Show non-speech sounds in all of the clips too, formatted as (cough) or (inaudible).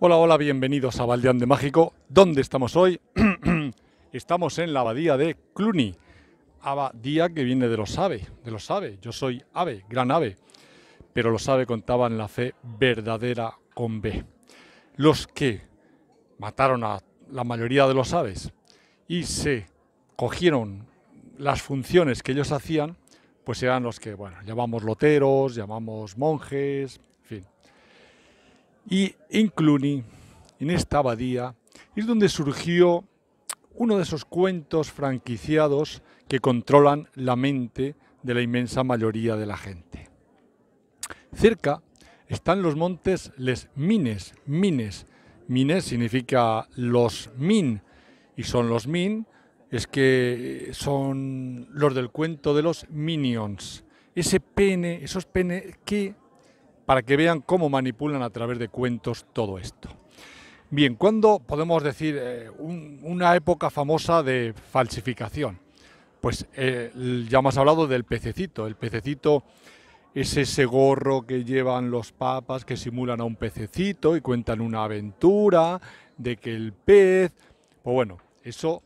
Hola, hola, bienvenidos a Valdeán de Mágico. ¿Dónde estamos hoy? (clears throat) estamos en la abadía de Cluny, abadía que viene de los ave, de los ave. Yo soy ave, gran ave, pero los ave contaban la fe verdadera con B. Los que mataron a la mayoría de los aves y se cogieron las funciones que ellos hacían, pues eran los que, bueno, llamamos loteros, llamamos monjes, y en Cluny, en esta abadía, es donde surgió uno de esos cuentos franquiciados que controlan la mente de la inmensa mayoría de la gente. Cerca están los montes Les Mines, Mines. Mines significa los Min, y son los Min, es que son los del cuento de los Minions. Ese pene, esos pene que para que vean cómo manipulan a través de cuentos todo esto. Bien, ¿cuándo podemos decir eh, una época famosa de falsificación? Pues eh, ya hemos hablado del pececito. El pececito es ese gorro que llevan los papas que simulan a un pececito y cuentan una aventura de que el pez... Pues bueno, eso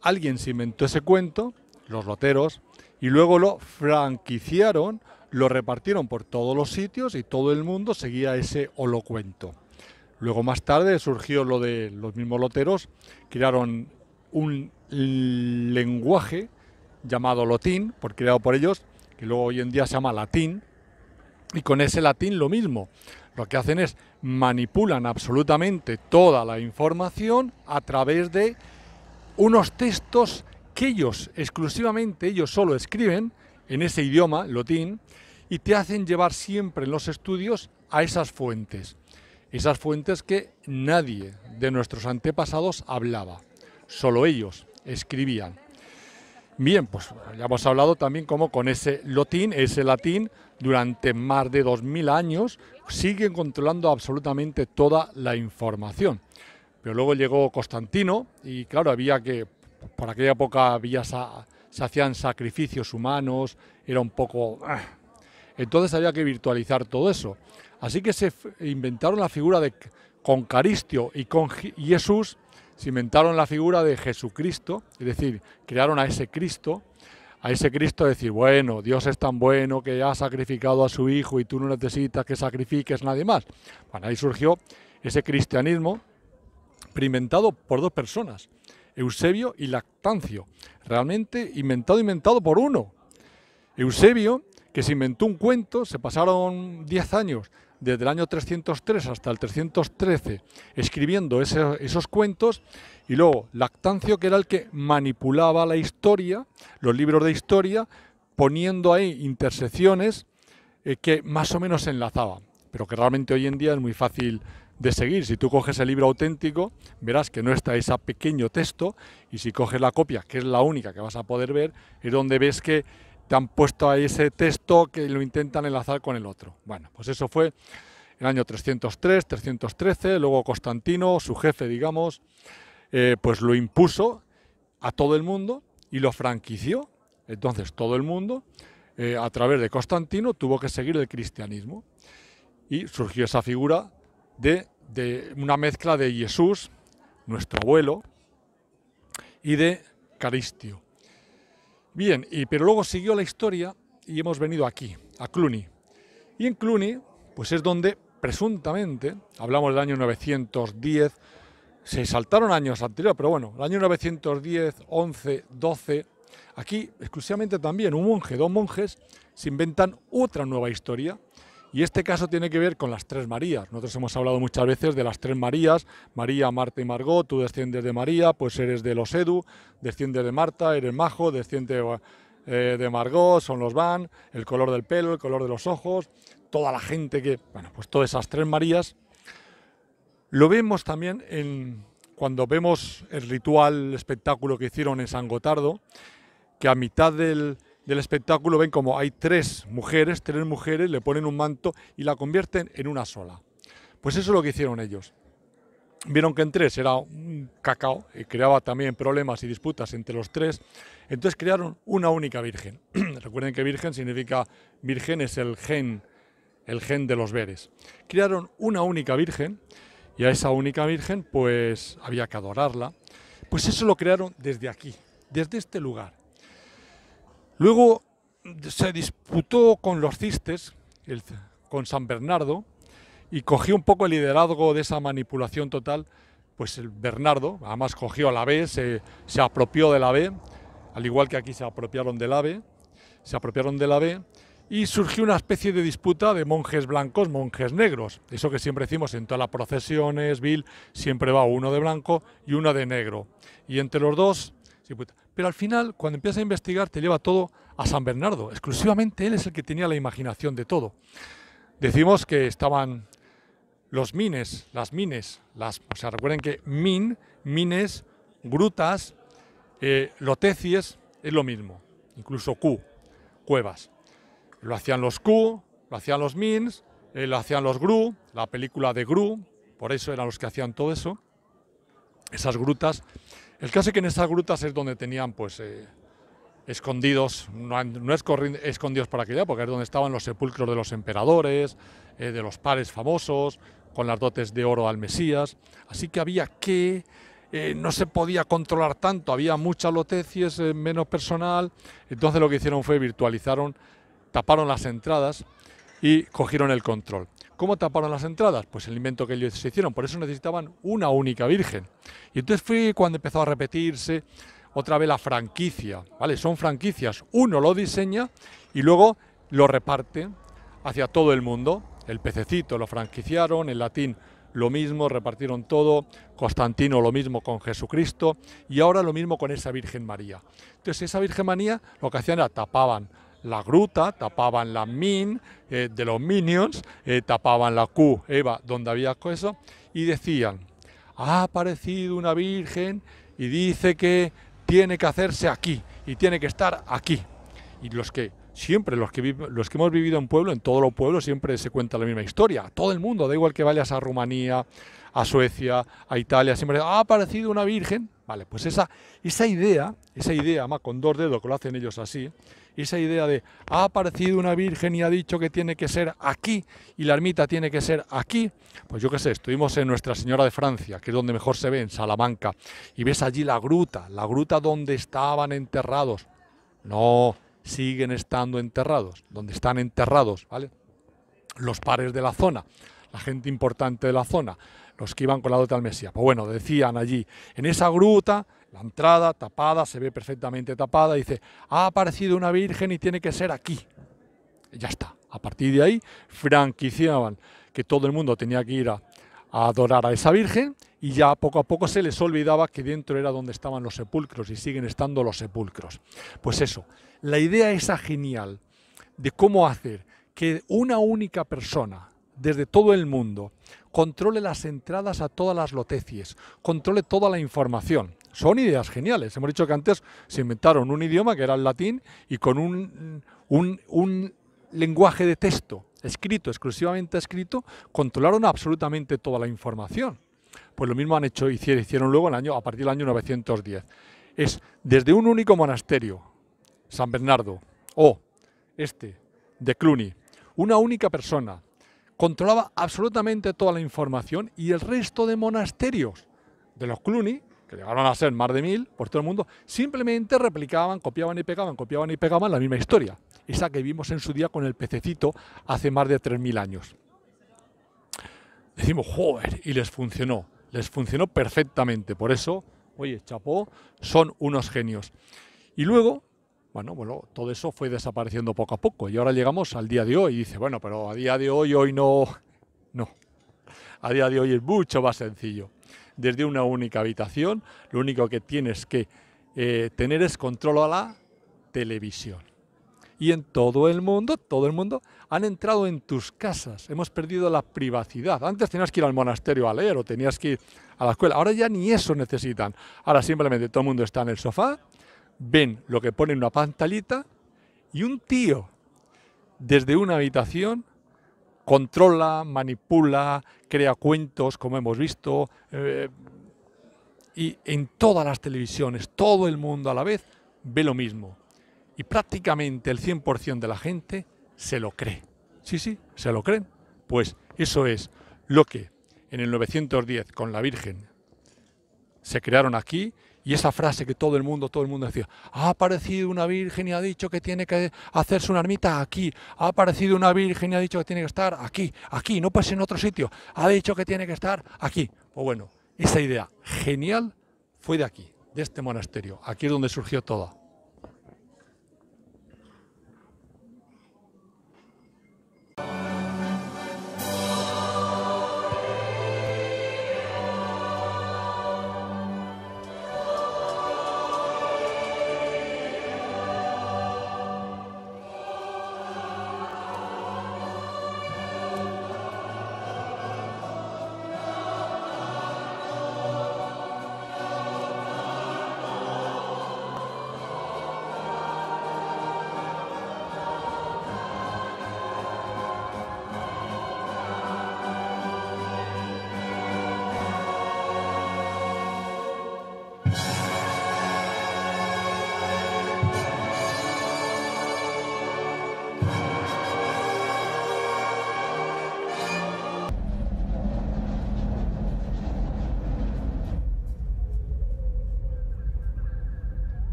alguien se inventó ese cuento, los loteros, y luego lo franquiciaron lo repartieron por todos los sitios y todo el mundo seguía ese holocuento. Luego más tarde surgió lo de los mismos loteros, crearon un lenguaje llamado lotín, por creado por ellos, que luego hoy en día se llama latín, y con ese latín lo mismo. Lo que hacen es manipulan absolutamente toda la información a través de unos textos que ellos exclusivamente, ellos solo escriben, en ese idioma, lotín, y te hacen llevar siempre en los estudios a esas fuentes, esas fuentes que nadie de nuestros antepasados hablaba, solo ellos escribían. Bien, pues ya hemos hablado también cómo con ese lotín, ese latín, durante más de 2000 años siguen controlando absolutamente toda la información. Pero luego llegó Constantino y claro, había que, por aquella época había esa se hacían sacrificios humanos, era un poco... Ah. Entonces había que virtualizar todo eso. Así que se inventaron la figura de con Caristio y con Jesús, se inventaron la figura de Jesucristo, es decir, crearon a ese Cristo, a ese Cristo decir, bueno, Dios es tan bueno que ha sacrificado a su Hijo y tú no necesitas que sacrifiques nadie más. Bueno, ahí surgió ese cristianismo inventado por dos personas, Eusebio y Lactancio, realmente inventado, inventado por uno. Eusebio, que se inventó un cuento, se pasaron 10 años, desde el año 303 hasta el 313, escribiendo esos cuentos, y luego Lactancio, que era el que manipulaba la historia, los libros de historia, poniendo ahí intersecciones eh, que más o menos se enlazaban, pero que realmente hoy en día es muy fácil de seguir. Si tú coges el libro auténtico, verás que no está ese pequeño texto y si coges la copia, que es la única que vas a poder ver, es donde ves que te han puesto ahí ese texto que lo intentan enlazar con el otro. Bueno, pues eso fue el año 303, 313, luego Constantino, su jefe, digamos, eh, pues lo impuso a todo el mundo y lo franquició. Entonces todo el mundo, eh, a través de Constantino, tuvo que seguir el cristianismo. Y surgió esa figura de, una mezcla de Jesús, nuestro abuelo, y de Caristio. Bien, y, pero luego siguió la historia y hemos venido aquí, a Cluny. Y en Cluny, pues es donde presuntamente, hablamos del año 910, se saltaron años anteriores, pero bueno, el año 910, 11, 12, aquí exclusivamente también un monje, dos monjes, se inventan otra nueva historia, y este caso tiene que ver con las tres Marías. Nosotros hemos hablado muchas veces de las tres Marías, María, Marta y Margot, tú desciendes de María, pues eres de los Edu, desciendes de Marta, eres majo, desciendes de, eh, de Margot, son los Van, el color del pelo, el color de los ojos, toda la gente que, bueno, pues todas esas tres Marías. Lo vemos también en, cuando vemos el ritual, el espectáculo que hicieron en San Gotardo, que a mitad del, del espectáculo ven como hay tres mujeres, tres mujeres, le ponen un manto y la convierten en una sola. Pues eso es lo que hicieron ellos. Vieron que en tres era un cacao y creaba también problemas y disputas entre los tres. Entonces crearon una única virgen. (clears throat) Recuerden que virgen significa virgen es el gen, el gen de los veres. Crearon una única virgen y a esa única virgen pues había que adorarla. Pues eso lo crearon desde aquí, desde este lugar. Luego se disputó con los cistes, con San Bernardo, y cogió un poco el liderazgo de esa manipulación total, pues el Bernardo, además cogió a la B, se, apropió de la B, al igual que aquí se apropiaron del ave, se apropiaron del B, y surgió una especie de disputa de monjes blancos, monjes negros. Eso que siempre decimos en todas las procesiones, Bill, siempre va uno de blanco y uno de negro. Y entre los dos pero al final, cuando empiezas a investigar, te lleva todo a San Bernardo. Exclusivamente él es el que tenía la imaginación de todo. Decimos que estaban los mines, las mines, las, o sea, recuerden que min, mines, grutas, eh, lotecies, es lo mismo, incluso Q, cuevas. Lo hacían los Q, lo hacían los mins, eh, lo hacían los Gru, la película de Gru, por eso eran los que hacían todo eso, esas grutas el caso es que en esas grutas es donde tenían pues eh, escondidos, no, es escondidos para aquella porque es donde estaban los sepulcros de los emperadores, eh, de los pares famosos, con las dotes de oro al Mesías. Así que había que, eh, no se podía controlar tanto, había muchas lotecies, menos personal. Entonces lo que hicieron fue virtualizaron, taparon las entradas y cogieron el control. ¿Cómo taparon las entradas? Pues el invento que ellos se hicieron, por eso necesitaban una única virgen. Y entonces fue cuando empezó a repetirse otra vez la franquicia, ¿vale? Son franquicias, uno lo diseña y luego lo reparte hacia todo el mundo. El pececito lo franquiciaron, el latín lo mismo, repartieron todo, Constantino lo mismo con Jesucristo y ahora lo mismo con esa Virgen María. Entonces esa Virgen María lo que hacían era tapaban la gruta, tapaban la min eh, de los minions, eh, tapaban la Q, Eva, donde había eso y decían, ha aparecido una virgen y dice que tiene que hacerse aquí y tiene que estar aquí. Y los que siempre los que, los que hemos vivido en pueblo, en todos los pueblos, siempre se cuenta la misma historia. Todo el mundo, da igual que vayas a Rumanía, a Suecia, a Italia, siempre ha aparecido una virgen. Vale, pues esa, esa idea, esa idea, más con dos dedos, que lo hacen ellos así, esa idea de ha aparecido una virgen y ha dicho que tiene que ser aquí y la ermita tiene que ser aquí, pues yo qué sé, estuvimos en Nuestra Señora de Francia, que es donde mejor se ve, en Salamanca, y ves allí la gruta, la gruta donde estaban enterrados. No, siguen estando enterrados, donde están enterrados, ¿vale? Los pares de la zona, la gente importante de la zona, los que iban con la dote al Mesías. Pues bueno, decían allí, en esa gruta, la entrada tapada, se ve perfectamente tapada, dice, ha aparecido una virgen y tiene que ser aquí. ya está. A partir de ahí, franquiciaban que todo el mundo tenía que ir a adorar a esa virgen y ya poco a poco se les olvidaba que dentro era donde estaban los sepulcros y siguen estando los sepulcros. Pues eso, la idea esa genial de cómo hacer que una única persona desde todo el mundo controle las entradas a todas las lotecies, controle toda la información. Son ideas geniales. Hemos dicho que antes se inventaron un idioma que era el latín y con un, un lenguaje de texto escrito, exclusivamente escrito, controlaron absolutamente toda la información. Pues lo mismo han hecho, hicieron, hicieron luego el año, a partir del año 910. Es desde un único monasterio, San Bernardo, o este, de Cluny, una única persona, controlaba absolutamente toda la información y el resto de monasterios de los Cluny, que llegaron a ser más de mil por todo el mundo, simplemente replicaban, copiaban y pegaban, copiaban y pegaban la misma historia, esa que vimos en su día con el pececito hace más de 3.000 años decimos, joder, y les funcionó, les funcionó perfectamente. Por eso, oye, chapó, son unos genios. Y luego, bueno, bueno, todo eso fue desapareciendo poco a poco. Y ahora llegamos al día de hoy. Y dice, bueno, pero a día de hoy, hoy no. No. A día de hoy es mucho más sencillo. Desde una única habitación, lo único que tienes que eh, tener es control a la televisión. Y en todo el mundo, todo el mundo, han entrado en tus casas, hemos perdido la privacidad. Antes tenías que ir al monasterio a leer o tenías que ir a la escuela, ahora ya ni eso necesitan. Ahora simplemente todo el mundo está en el sofá, ven lo que pone en una pantallita y un tío desde una habitación controla, manipula, crea cuentos, como hemos visto, eh, y en todas las televisiones, todo el mundo a la vez ve lo mismo. Y prácticamente el 100% de la gente se lo cree. Sí, sí, se lo creen. Pues eso es lo que en el 910 con la Virgen se crearon aquí y esa frase que todo el mundo, todo el mundo decía, ha aparecido una virgen y ha dicho que tiene que hacerse una ermita aquí, ha aparecido una virgen y ha dicho que tiene que estar aquí, aquí, no pues en otro sitio, ha dicho que tiene que estar aquí. Pues bueno, esa idea genial fue de aquí, de este monasterio, aquí es donde surgió toda.